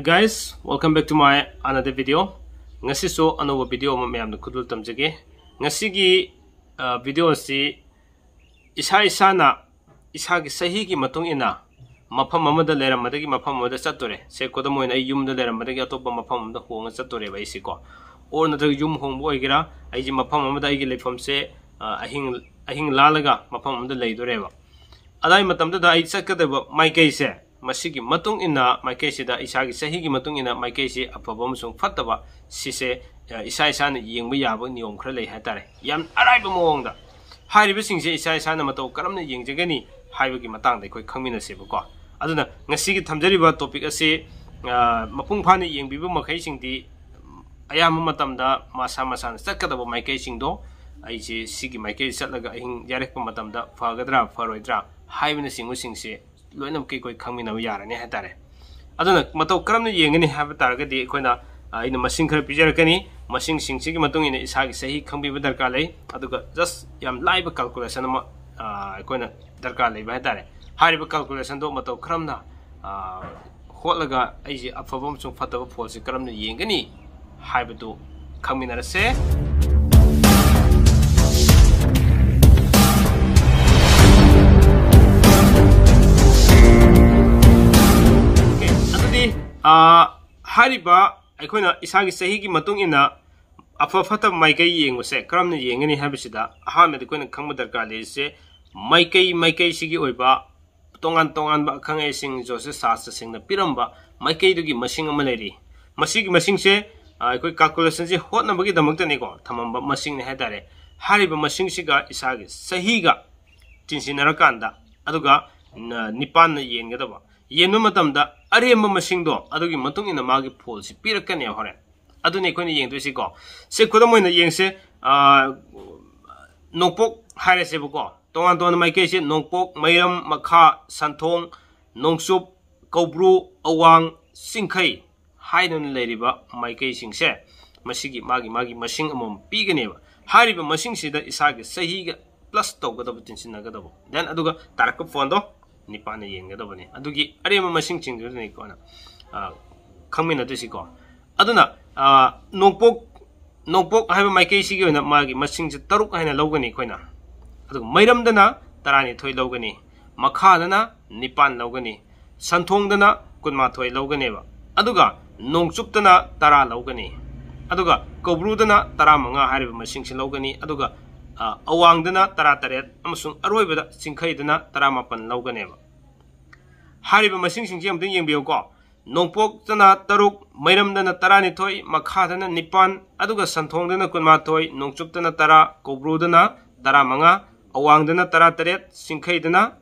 guys welcome back to my another video ngasi so another video ma myam khudul tamjege ngasi gi video si isa isa na isa gi sahi gi matung ina mafam amada leram madagi mafam amada chatore se kodam oina yum da leram madagi atopa mafam amada honga chatore bai si ko or na da yum hong boi gira ai ji mafam amada ai gi leifam se ahing ahing lalaga mafam amada leidore ba adai matam da ai chakka da mai kai se ꯃꯁꯤꯒꯤ ꯃꯇꯨꯡ ꯏꯟꯅ ꯃꯥꯏꯀꯩꯁꯤꯗ ꯏꯁꯥꯒꯤ ꯆꯍꯤꯒꯤ ꯃꯇꯨꯡ ꯏꯟꯅ ꯃꯥꯏꯀꯩꯁꯤ ꯑꯐꯕ ꯑꯃꯁꯨꯡ ꯐꯠꯇꯕ ꯁꯤꯁꯦ ꯏꯁꯥ ꯏꯁꯥꯅ ꯌꯦꯡꯕ ꯌꯥꯕ ꯅꯤꯌꯣꯝ ꯈꯔ ꯂꯩ ꯍꯥꯏꯇꯥꯔꯦ ꯌꯥꯝ ꯑꯔꯥꯏꯕ ꯃꯑꯣꯡꯗ ꯍꯥꯏꯔꯤꯕꯁꯤꯡꯁꯦ ꯏꯁꯥ ꯏꯁꯥꯅ ꯃꯇꯧ ꯀꯔꯝꯅ ꯌꯦꯡꯖꯒꯅꯤ ꯍꯥꯏꯕꯒꯤ ꯃꯇꯥꯡꯗ ꯑꯩꯈꯣꯏ ꯈꯪꯃꯤꯟꯅꯁꯦꯕꯀꯣ ꯑꯗꯨꯅ ꯉꯁꯤꯒꯤ ꯊꯝꯖꯔꯤꯕ ꯇꯣꯄꯤꯛ ꯑꯁꯤ ꯃꯄꯨꯡ ꯐꯥꯅ ꯌꯦꯡꯕꯤꯕ ꯃꯈꯩꯁꯤꯡꯗꯤ ꯑꯌꯥꯝꯕ ꯃꯇꯝꯗ ꯃꯁꯥ ꯃꯁꯥꯅ ꯆꯠꯀꯗꯕ ꯃꯥꯏꯀꯩꯁꯤꯡꯗꯣ ꯑꯩꯁꯦ ꯁꯤꯒꯤ ꯃꯥꯏꯀꯩ ꯆꯠꯂꯒ ꯑꯍꯤꯡ ꯌꯥꯔꯛꯄ ꯃꯇꯝꯗ ꯐꯒꯗ꯭ꯔꯥ ꯐꯔꯣꯏꯗ꯭ꯔꯥ ꯍꯥꯏꯕꯅꯆꯤꯡꯕꯁꯤꯡꯁꯦ ꯂꯣꯏꯅꯃꯛꯀꯤ ꯑꯩꯈꯣꯏ ꯈꯪꯃꯤꯟꯅꯕ ꯌꯥꯔꯅꯤ ꯍꯥꯏꯇꯥꯔꯦ ꯑꯗꯨꯅ ꯃꯇꯧ ꯀꯔꯝꯅ ꯌꯦꯡꯒꯅꯤ ꯍꯥꯏꯕ ꯇꯥꯔꯒꯗꯤ ꯑꯩꯈꯣꯏꯅ ꯑꯩꯅ ꯃꯁꯤꯡ ꯈꯔ ꯄꯤꯖꯔꯛꯀꯅꯤ ꯃꯁꯤꯡꯁꯤꯡꯁꯤꯒꯤ ꯃꯇꯨꯡ ꯏꯟꯅ ꯏꯁꯥꯒꯤ ꯆꯍꯤ ꯈꯪꯕꯤꯕ ꯗꯔꯀꯥꯔ ꯂꯩ ꯑꯗꯨꯒ ꯖꯁ ꯌꯥꯝ ꯂꯥꯏꯕ ꯀꯥꯜꯀꯨꯂꯦꯁꯟ ꯑꯃ ꯑꯩꯈꯣꯏꯅ ꯗꯔꯀꯥꯔ ꯂꯩꯕ ꯍꯥꯏꯇꯥꯔꯦ ꯍꯥꯏꯔꯤꯕ ꯀꯥꯜꯀꯨꯂꯦꯁꯟꯗꯣ ꯃꯇꯧ ꯀꯔꯝꯅ ꯍꯣꯠꯂꯒ ꯑꯩꯁꯦ ꯑꯐꯕ ꯑꯃꯁꯨꯡ ꯐꯠꯇꯕ ꯐꯣꯜꯁꯦ ꯀꯔꯝꯅ ꯌꯦꯡꯒꯅꯤ ꯍꯥꯏꯕꯗꯨ ꯈꯪꯃꯤꯟꯅꯔꯁꯦ ꯍꯥꯏꯔꯤꯕ ꯑꯩꯈꯣꯏꯅ ꯏꯁꯥꯒꯤ ꯆꯍꯤꯒꯤ ꯃꯇꯨꯡ ꯏꯟꯅ ꯑꯐ ꯐꯠꯇꯕ ꯃꯥꯏꯀꯩ ꯌꯦꯡꯕꯁꯦ ꯀꯔꯝꯅ ꯌꯦꯡꯒꯅꯤ ꯍꯥꯏꯕꯁꯤꯗ ꯑꯍꯥꯟꯕꯗ ꯑꯩꯈꯣꯏꯅ ꯈꯪꯕ ꯗꯔꯀꯥꯔ ꯂꯩꯔꯤꯁꯦ ꯃꯥꯏꯀꯩ ꯃꯥꯏꯀꯩꯁꯤꯒꯤ ꯑꯣꯏꯕ ꯇꯣꯉꯥꯟ ꯇꯣꯉꯥꯟꯕ ꯑꯈꯪ ꯑꯍꯩꯁꯤꯡ ꯖꯣꯁꯦ ꯁꯥꯁꯇ꯭ꯔꯁꯤꯡꯅ ꯄꯤꯔꯝꯕ ꯃꯥꯏꯀꯩꯗꯨꯒꯤ ꯃꯁꯤꯡ ꯑꯃ ꯂꯩꯔꯤ ꯃꯁꯤꯒꯤ ꯃꯁꯤꯡꯁꯦ ꯑꯩꯈꯣꯏ ꯀꯥꯜꯀꯨꯂꯦꯁꯟꯁꯦ ꯍꯣꯠꯅꯕꯒꯤꯗꯃꯛꯇꯅꯤꯀꯣ ꯊꯝꯃꯝꯕ ꯃꯁꯤꯡꯅꯤ ꯍꯥꯏꯇꯥꯔꯦ ꯍꯥꯏꯔꯤꯕ ꯃꯁꯤꯡꯁꯤꯒ ꯏꯁꯥꯒꯤ ꯆꯍꯤꯒ ꯆꯤꯡꯁꯤꯟꯅꯔꯀꯥꯟꯗ ꯑꯗꯨꯒ ꯅꯤꯄꯥꯟꯅ ꯌꯦꯟꯒꯗꯕ ꯌꯦꯟꯕ ꯃꯇꯝꯗ ꯑꯔꯦꯝꯕ ꯃꯁꯤꯡꯗꯣ ꯑꯗꯨꯒꯤ ꯃꯇꯨꯡ ꯏꯟꯅ ꯃꯥꯒꯤ ꯐꯣꯜꯁꯤ ꯄꯤꯔꯛꯀꯅꯦꯕ ꯍꯣꯔꯦꯟ ꯑꯗꯨꯅꯤ ꯑꯩꯈꯣꯏꯅ ꯌꯦꯡꯗꯣꯏꯁꯤꯀꯣ ꯁꯤ ꯈꯨꯗꯝ ꯑꯣꯏꯅ ꯌꯦꯡꯁꯦ ꯅꯣꯡꯄꯣꯛ ꯍꯥꯏꯔꯁꯦꯕꯀꯣ ꯇꯣꯉꯥꯟ ꯇꯣꯉꯥꯟꯕ ꯃꯥꯏꯀꯩꯁꯦ ꯅꯣꯡꯄꯣꯛ ꯃꯩꯔꯝ ꯃꯈꯥ ꯁꯟꯊꯣꯡ ꯅꯣꯡꯆꯨꯞ ꯀꯧꯕ꯭ꯔꯨ ꯑꯋꯥꯡ ꯆꯤꯡꯈꯩ ꯍꯥꯏꯗꯨꯅ ꯂꯩꯔꯤꯕ ꯃꯥꯏꯀꯩꯁꯤꯡꯁꯦ ꯃꯁꯤꯒꯤ ꯃꯥꯒꯤ ꯃꯥꯒꯤ ꯃꯁꯤꯡ ꯑꯃꯃꯝ ꯄꯤꯒꯅꯦꯕ ꯍꯥꯏꯔꯤꯕ ꯃꯁꯤꯡꯁꯤꯗ ꯏꯁꯥꯒꯤ ꯆꯍꯤꯒ ꯄ꯭ꯂꯁ ꯇꯧꯒꯗꯕ ꯇꯤꯟꯁꯤꯟꯅꯒꯗꯕ ꯗꯦꯟ ꯑꯗꯨꯒ ꯇꯥꯔꯛꯄ ꯐꯣꯟꯗꯣ ꯅꯤꯄꯥꯟꯗ ꯌꯦꯟꯒꯗꯕꯅꯤ ꯑꯗꯨꯒꯤ ꯑꯔꯦꯝꯕ ꯃꯁꯤꯡꯁꯤꯡꯗꯨꯅꯤꯀꯣꯅ ꯈꯪꯃꯤꯟꯅꯗꯣꯏꯁꯤꯀꯣ ꯑꯗꯨꯅ ꯅꯣꯡꯄꯣꯛ ꯅꯣꯡꯄꯣꯛ ꯍꯥꯏꯕ ꯃꯥꯏꯀꯩꯁꯤꯒꯤ ꯑꯣꯏꯅ ꯃꯥꯒꯤ ꯃꯁꯤꯡꯁꯦ ꯇꯔꯨꯛ ꯍꯥꯏꯅ ꯂꯧꯒꯅꯤ ꯑꯩꯈꯣꯏꯅ ꯑꯗꯨꯒ ꯃꯩꯔꯝꯗꯅ ꯇꯔꯥꯅꯤꯊꯣꯏ ꯂꯧꯒꯅꯤ ꯃꯈꯥꯗꯅ ꯅꯤꯄꯥꯟ ꯂꯧꯒꯅꯤ ꯁꯟꯊꯣꯡꯗꯅ ꯀꯨꯟꯃꯥꯊꯣꯏ ꯂꯧꯒꯅꯦꯕ ꯑꯗꯨꯒ ꯅꯣꯡꯆꯨꯞꯇꯅ ꯇꯔꯥ ꯂꯧꯒꯅꯤ ꯑꯗꯨꯒ ꯀꯧꯕ꯭ꯔꯨꯗꯅ ꯇꯔꯥꯃꯉꯥ ꯍꯥꯏꯔꯤꯕ ꯃꯁꯤꯡꯁꯤ ꯂꯧꯒꯅꯤ ꯑꯗꯨꯒ ꯑꯋꯥꯡꯗꯅ ꯇꯔꯥꯇꯔꯦꯠ ꯑꯃꯁꯨꯡ ꯑꯔꯣꯏꯕꯗ ꯆꯤꯡꯈꯩꯗꯅ ꯇꯔꯥꯃꯥꯄꯟ ꯂꯧꯒꯅꯦꯕ ꯍꯥꯏꯔꯤꯕ ꯃꯁꯤꯡꯁꯤꯡꯁꯦ ꯑꯃꯨꯛꯇꯪ ꯌꯦꯡꯕꯤꯌꯨꯀꯣ ꯅꯣꯡꯄꯣꯛꯇꯅ ꯇꯔꯨꯛ ꯃꯩꯔꯝꯗꯅ ꯇꯔꯥꯅꯤꯊꯣꯏ ꯃꯈꯥꯗꯅ ꯅꯤꯄꯥꯟ ꯑꯗꯨꯒ ꯁꯟꯊꯣꯡꯗꯅ ꯀꯨꯟꯃꯥꯊꯣꯏ ꯅꯣꯡꯆꯨꯞꯇꯅ ꯇꯔꯥ ꯀꯧꯕ꯭ꯔꯨꯗꯅ ꯇꯔꯥꯃꯉꯥ ꯑꯋꯥꯡꯗꯅ ꯇꯔꯥꯇꯔꯦꯠ ꯆꯤꯡꯈꯩꯗꯅ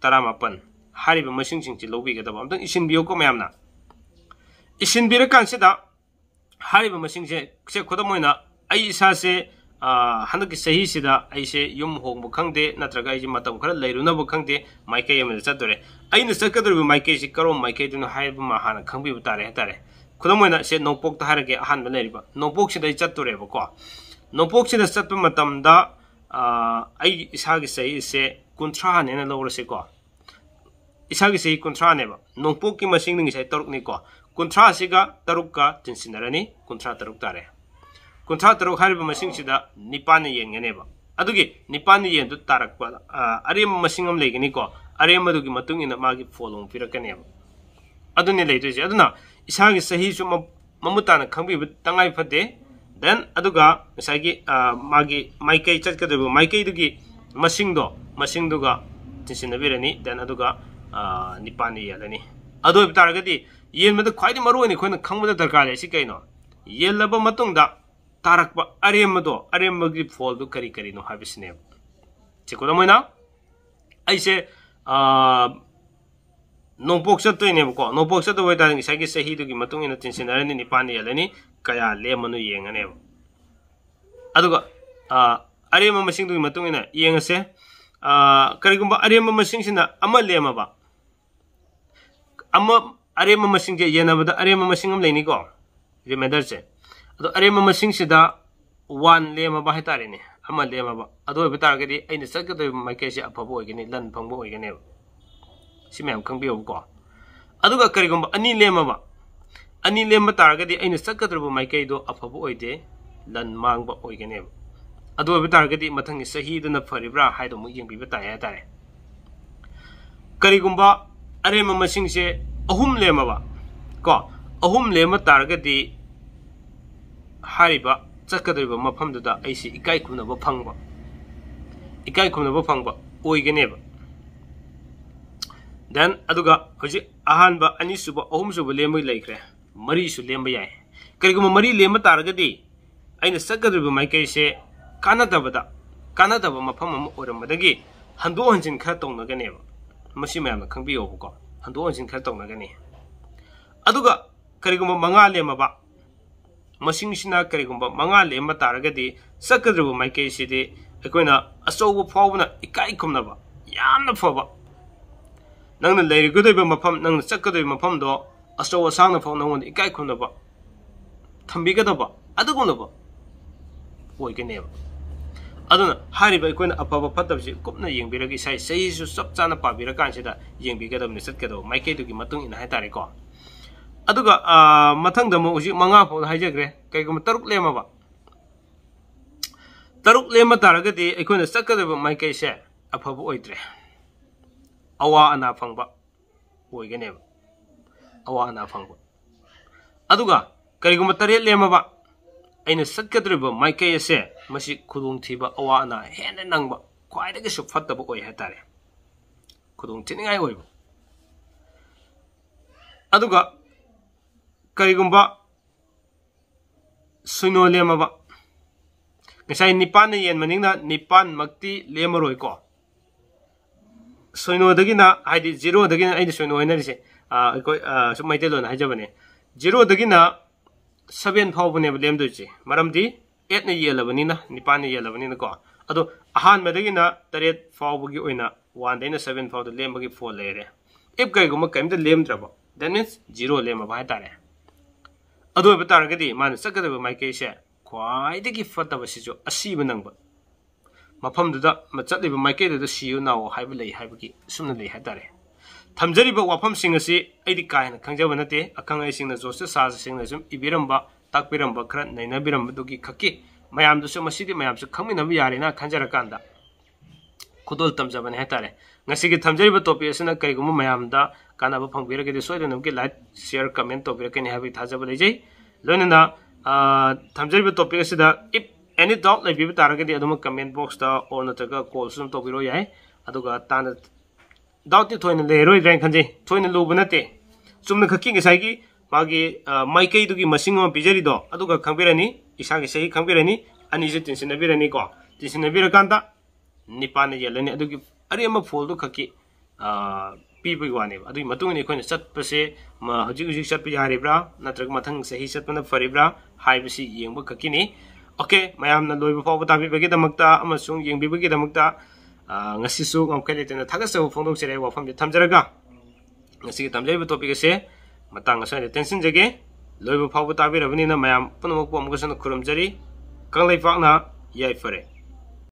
ꯇꯔꯥꯃꯥꯄꯟ ꯍꯥꯏꯔꯤꯕ ꯃꯁꯤꯡꯁꯤꯡꯁꯤ ꯂꯧꯕꯤꯒꯗꯕ ꯑꯝꯇꯪ ꯏꯁꯤꯟꯕꯤꯌꯨꯀꯣ ꯃꯌꯥꯝꯅ ꯏꯁꯤꯟꯕꯤꯔꯀꯥꯟꯁꯤꯗ ꯍꯥꯏꯔꯤꯕ ꯃꯁꯤꯡꯁꯦ ꯈꯨꯗꯝ ꯑꯣꯏꯅ ꯑꯩ ꯏꯁꯥꯁꯦ ꯍꯟꯗꯛꯀꯤ ꯆꯍꯤꯁꯤꯗ ꯑꯩꯁꯦ ꯌꯨꯝ ꯍꯣꯡꯕ ꯈꯪꯗꯦ ꯅꯠꯇ꯭ꯔꯒ ꯑꯩꯁꯦ ꯃꯇꯝ ꯈꯔ ꯂꯩꯔꯨꯅꯕ ꯈꯪꯗꯦ ꯃꯥꯏꯀꯩ ꯑꯃꯗ ꯆꯠꯇꯣꯔꯦ ꯑꯩꯅ ꯆꯠꯀꯗꯧꯔꯤꯕ ꯃꯥꯏꯀꯩꯁꯤ ꯀꯔꯝꯕ ꯃꯥꯏꯀꯩꯗꯨꯅꯣ ꯍꯥꯏꯕ ꯑꯃ ꯍꯥꯟꯅ ꯈꯪꯕꯤꯕ ꯇꯥꯔꯦ ꯍꯥꯏꯇꯥꯔꯦ ꯈꯨꯗꯝ ꯑꯣꯏꯅ ꯁꯦ ꯅꯣꯡꯄꯣꯛꯇ ꯍꯥꯏꯔꯒꯦ ꯑꯍꯥꯟꯕ ꯂꯩꯔꯤꯕ ꯅꯣꯡꯄꯣꯛꯁꯤꯗ ꯑꯩ ꯆꯠꯇꯣꯔꯦꯕꯀꯣ ꯅꯣꯡꯄꯣꯛꯁꯤꯗ ꯆꯠꯄ ꯃꯇꯝꯗ ꯑꯩꯒꯤ ꯏꯁꯥꯒꯤ ꯆꯍꯤꯁꯦ ꯀꯨꯟꯊ꯭ꯔꯥꯅꯦꯅ ꯂꯧꯔꯁꯤꯀꯣ ꯏꯁꯥꯒꯤ ꯆꯍꯤ ꯀꯨꯟꯊ꯭ꯔꯥꯅꯦꯕ ꯅꯣꯡꯄꯣꯛꯀꯤ ꯃꯁꯤꯡꯗ ꯉꯁꯥꯏ ꯇꯔꯨꯛꯅꯤꯀꯣ ꯀꯨꯟꯊ꯭ꯔꯥꯁꯤꯒ ꯇꯔꯨꯛꯀ ꯇꯤꯟꯁꯤꯟꯅꯔꯅꯤ ꯀꯨꯟꯊ꯭ꯔꯥ ꯇꯔꯨꯛ ꯇꯥꯔꯦ kuncha tarok harib masing sida nipani yen ngane ba adugi nipani yen du tarak pa arem masing am legini ko arem adugi matung ina magi follow pirakane ba aduni leite ji aduna isagi sahi chu mamutana khangbi tangai phate then aduga isagi magi maikai chatkadu maikai dugi masing do masing duga tinsinabirani then aduga nipani yalani ado ibtaragadi yen meda khwaidi maru ni khona khangmada darkar le sikaiनो ꯌꯦꯜꯂꯕ ꯃꯇꯨꯡꯗ तारक्प अरेमदो अरेमगी फोल करी करी no हाबिसने चेको मोना ऐसे नोपोक चतोनेबको नोपोक चतोबो ता इसाइगी सही दुगी मतुंग इन टेंशनरनि निपान यलनि कया लेमनु येंगनेब अदुगा अरेम मसिंग दुगी मतुंग इन येंगसे करिगुम अरेम मसिंग सिना अमल लेमबा अम अरेम मसिंग जे येनबदा remainder से अद अरेब लेमेंदारे चक्त माके से अफब होगी लन फंग होने से मैम खाबको अगम अनी लेमब अनी लेम तारगदी चक्त माके अफब होते लन मांग होने अदारगे मथंग चहीदन फरीब्रा है यी तारे कहींगब अरेब अहम लेमब को अहम लेम तारगदी ꯍꯥꯏꯔꯤꯕ ꯆꯠꯀꯗꯧꯔꯤꯕ ꯃꯐꯝꯗꯨꯗ ꯑꯩꯁꯤ ꯏꯀꯥꯏ ꯈꯨꯝꯅꯕ ꯐꯪꯕ ꯏꯀꯥꯏ ꯈꯨꯝꯅꯕ ꯐꯪꯕ ꯑꯣꯏꯒꯅꯦꯕ ꯗꯦꯟ ꯑꯗꯨꯒ ꯍꯧꯖꯤꯛ ꯑꯍꯥꯟꯕ ꯑꯅꯤꯁꯨꯕ ꯑꯍꯨꯝꯁꯨꯕ ꯂꯦꯝꯕ ꯂꯩꯈ꯭ꯔꯦ ꯃꯔꯤꯁꯨ ꯂꯦꯝꯕ ꯌꯥꯏ ꯀꯔꯤꯒꯨꯝꯕ ꯃꯔꯤ ꯂꯦꯝꯕ ꯇꯥꯔꯒꯗꯤ ꯑꯩꯅ ꯆꯠꯀꯗꯧꯔꯤꯕ ꯃꯥꯏꯀꯩꯁꯦ ꯀꯥꯟꯅꯗꯕꯗ ꯀꯥꯟꯅꯗꯕ ꯃꯐꯝ ꯑꯃ ꯑꯣꯏꯔꯝꯕꯗꯒꯤ ꯍꯟꯗꯣꯛ ꯍꯟꯖꯤꯟ ꯈꯔ ꯇꯧꯅꯒꯅꯦꯕ ꯃꯁꯤ ꯃꯌꯥꯝꯅ ꯈꯪꯕꯤꯌꯣꯕꯀꯣ ꯍꯟꯗꯣꯛ ꯍꯟꯖꯤꯟ ꯈꯔ ꯇꯧꯅꯒꯅꯤ ꯑꯗꯨꯒ ꯀꯔꯤꯒꯨꯝꯕ ꯃꯉꯥ ꯂꯦꯝꯃꯕ ꯃꯁꯤꯡꯁꯤꯅ ꯀꯔꯤꯒꯨꯝꯕ ꯃꯉꯥ ꯂꯦꯝꯕ ꯇꯥꯔꯒꯗꯤ ꯆꯠꯀꯗꯧꯔꯤꯕ ꯃꯥꯏꯀꯩꯁꯤꯗꯤ ꯑꯩꯈꯣꯏꯅ ꯑꯆꯧꯕ ꯐꯥꯎꯕꯅ ꯏꯀꯥꯏ ꯈꯨꯝꯅꯕ ꯌꯥꯝꯅ ꯐꯕ ꯅꯪꯅ ꯂꯩꯔꯒꯗꯣꯏꯕ ꯃꯐꯝ ꯅꯪꯅ ꯆꯠꯀꯗꯣꯏꯕ ꯃꯐꯝꯗꯣ ꯑꯆꯧ ꯑꯁꯥꯡꯅ ꯐꯥꯎ ꯅꯪꯉꯣꯟꯗ ꯏꯀꯥꯏ ꯈꯨꯝꯅꯕ ꯊꯝꯕꯤꯒꯗꯕ ꯑꯗꯨꯒꯨꯝꯂꯕ ꯑꯣꯏꯒꯅꯦꯕ ꯑꯗꯨꯅ ꯍꯥꯏꯔꯤꯕ ꯑꯩꯈꯣꯏꯅ ꯑꯐꯕ ꯐꯠꯇꯕꯁꯤ ꯀꯨꯞꯅ ꯌꯦꯡꯕꯤꯔꯒ ꯏꯁꯥ ꯏꯁꯩꯁꯨ ꯆꯞ ꯆꯥꯅ ꯄꯥꯕꯤꯔꯀꯥꯟꯁꯤꯗ ꯌꯦꯡꯕꯤꯒꯗꯕꯅꯤ ꯆꯠꯀꯗꯕ ꯃꯥꯏꯀꯩꯗꯨꯒꯤ ꯃꯇꯨꯡ ꯏꯟꯅ ꯍꯥꯏꯇꯥꯔꯦꯀꯣ ꯑꯗꯨꯒ ꯃꯊꯪꯗ ꯑꯃꯨꯛ ꯍꯧꯖꯤꯛ ꯃꯉꯥ ꯐꯥꯎꯗ ꯍꯥꯏꯖꯈ꯭ꯔꯦ ꯀꯩꯒꯨꯝꯕ ꯇꯔꯨꯛ ꯂꯦꯝꯃꯕ ꯇꯔꯨꯛ ꯂꯦꯝꯕ ꯇꯥꯔꯒꯗꯤ ꯑꯩꯈꯣꯏꯅ ꯆꯠꯀꯗꯕ ꯃꯥꯏꯀꯩꯁꯦ ꯑꯐꯕ ꯑꯣꯏꯗ꯭ꯔꯦ ꯑꯋꯥ ꯑꯅꯥ ꯐꯪꯕ ꯑꯣꯏꯒꯅꯦꯕ ꯑꯋꯥ ꯑꯅꯥ ꯐꯪꯕ ꯑꯗꯨꯒ ꯀꯔꯤꯒꯨꯝꯕ ꯇꯔꯦꯠ ꯂꯦꯝꯃꯕ ꯑꯩꯅ ꯆꯠꯀꯗꯧꯔꯤꯕ ꯃꯥꯏꯀꯩ ꯑꯁꯦ ꯃꯁꯤ ꯈꯨꯗꯣꯡꯊꯤꯕ ꯑꯋꯥ ꯑꯅꯥ ꯍꯦꯟꯅ ꯅꯪꯕ ꯈ꯭ꯋꯥꯏꯗꯒꯤꯁꯨ ꯐꯠꯇꯕ ꯑꯣꯏ ꯍꯥꯏꯇꯥꯔꯦ ꯈꯨꯗꯣꯡꯊꯤꯅꯤꯡꯉꯥꯏ ꯑꯣꯏꯕ ꯑꯗꯨꯒ ꯀꯔꯤꯒꯨꯝꯕ ꯁꯨꯅꯣ ꯂꯦꯝꯃꯕ ꯉꯁꯥꯏ ꯅꯤꯄꯥꯟꯅ ꯌꯦꯟ ꯃꯅꯤꯡꯅ ꯅꯤꯄꯥꯟꯃꯛꯇꯤ ꯂꯦꯝꯃꯔꯣꯏꯀꯣ ꯁꯣꯏꯅꯣꯗꯒꯤꯅ ꯍꯥꯏꯗꯤ ꯖꯤꯔꯣꯗꯒꯤꯅ ꯑꯩꯅ ꯁꯣꯏꯅꯣ ꯍꯥꯏꯅꯔꯤꯁꯦ ꯑꯩꯈꯣꯏ ꯁꯨꯝ ꯃꯩꯇꯩꯂꯣꯟ ꯍꯥꯏꯖꯕꯅꯦ ꯖꯤꯔꯣꯗꯒꯤꯅ ꯁꯚꯦꯟ ꯐꯥꯎꯕꯅꯦꯕ ꯂꯦꯝꯗꯣꯏꯁꯦ ꯃꯔꯝꯗꯤ ꯑꯦꯠꯅ ꯌꯦꯜꯂꯕꯅꯤꯅ ꯅꯤꯄꯥꯟꯅ ꯌꯦꯜꯂꯕꯅꯤꯅꯀꯣ ꯑꯗꯣ ꯑꯍꯥꯟꯕꯗꯒꯤꯅ ꯇꯔꯦꯠ ꯐꯥꯎꯕꯒꯤ ꯑꯣꯏꯅ ꯋꯥꯟꯗꯩꯅ ꯁꯚꯦꯟ ꯐꯥꯎꯗ ꯂꯦꯝꯕꯒꯤ ꯐꯣꯜ ꯂꯩꯔꯦ ꯏꯐ ꯀꯔꯤꯒꯨꯝꯕ ꯀꯔꯤꯝꯇ ꯂꯦꯝꯗ꯭ꯔꯕ ꯗꯦꯠ ꯃꯤꯟꯁ ꯖꯤꯔꯣ ꯂꯦꯝꯃꯕ ꯍꯥꯏꯇꯥꯔꯦ ꯑꯗꯨ ꯑꯣꯏꯕ ꯇꯥꯔꯒꯗꯤ ꯃꯥꯅ ꯆꯠꯀꯗꯕ ꯃꯥꯏꯀꯩꯁꯦ ꯈ꯭ꯋꯥꯏꯗꯒꯤ ꯐꯠꯇꯕꯁꯤꯁꯨ ꯑꯁꯤꯕ ꯅꯪꯕ ꯃꯐꯝꯗꯨꯗ ꯆꯠꯂꯤꯕ ꯃꯥꯏꯀꯩꯗꯨꯗ ꯁꯤꯌꯨ ꯅꯥꯎ ꯍꯥꯏꯕ ꯂꯩ ꯍꯥꯏꯕꯒꯤ ꯑꯁꯨꯝꯅ ꯂꯩ ꯍꯥꯏꯇꯥꯔꯦ ꯊꯝꯖꯔꯤꯕ ꯋꯥꯐꯝꯁꯤꯡ ꯑꯁꯤ ꯑꯩꯗꯤ ꯀꯥ ꯍꯦꯟꯅ ꯈꯪꯖꯕ ꯅꯠꯇꯦ ꯑꯈꯪ ꯑꯍꯩꯁꯤꯡꯅ ꯖꯣꯁꯇ ꯁꯥꯁꯤꯡꯅ ꯁꯨꯝ ꯏꯕꯤꯔꯝꯕ ꯇꯥꯛꯄꯤꯔꯝꯕ ꯈꯔ ꯅꯩꯅꯕꯤꯔꯝꯕꯗꯨꯒꯤ ꯈꯛꯀꯤ ꯃꯌꯥꯝꯗꯨꯁꯨ ꯃꯁꯤꯗꯤ ꯃꯌꯥꯝꯁꯨ ꯈꯪꯃꯤꯟꯅꯕ ꯌꯥꯔꯦꯅ ꯈꯟꯖꯔꯀꯥꯟꯗ ꯈꯨꯗꯣꯜ ꯇꯝꯖꯕꯅꯤ ꯍꯥꯏꯇꯥꯔꯦ ꯉꯁꯤꯒꯤ ꯊꯝꯖꯔꯤꯕ ꯇꯣꯄꯤꯛ ꯑꯁꯤꯅ ꯀꯔꯤꯒꯨꯝꯕ ꯃꯌꯥꯝꯗ कानाब फंग बिरके दे लाइक सेयर कमें तो बिरके ने हैवी थाजब ले जई लोनन अ थमजर एनी डाउट ले बिबे तारके दे अदम कमेंट कॉल सुन तो बिरो याय अदुगा डाउट ति थोइन ले रोय रैंक खंजे थोइन लुब नते चुम ने खकिंग साइकी मागे माइके दुगी मशीन ओ बिजरी इसा के सही खंबिरानी अनि जे टेंशन नबिरानी निपाने येलेने अरे फोल तो खकी ꯄꯤꯕꯒꯤ ꯋꯥꯅꯦꯕ ꯑꯗꯨꯒꯤ ꯃꯇꯨꯡ ꯏꯟꯅ ꯑꯩꯈꯣꯏꯅ ꯆꯠꯄꯁꯦ ꯍꯧꯖꯤꯛ ꯍꯧꯖꯤꯛ ꯆꯠꯄ ꯌꯥꯔꯤꯕ꯭ꯔꯥ ꯅꯠꯇ꯭ꯔꯒ ꯃꯊꯪ ꯆꯍꯤ ꯆꯠꯄꯅ ꯐꯔꯤꯕ꯭ꯔꯥ ꯍꯥꯏꯕꯁꯤ ꯌꯦꯡꯕ ओके मैम लोब फाव ताबीबीदू गमखे लेते थगसब फोदे वफम थमजरगा तमजब टॉपिक से मतंग तेंसनजे लोब फाव ताबीरबनी मैम पुनम खुरमजरी कंगलेपाकना फरे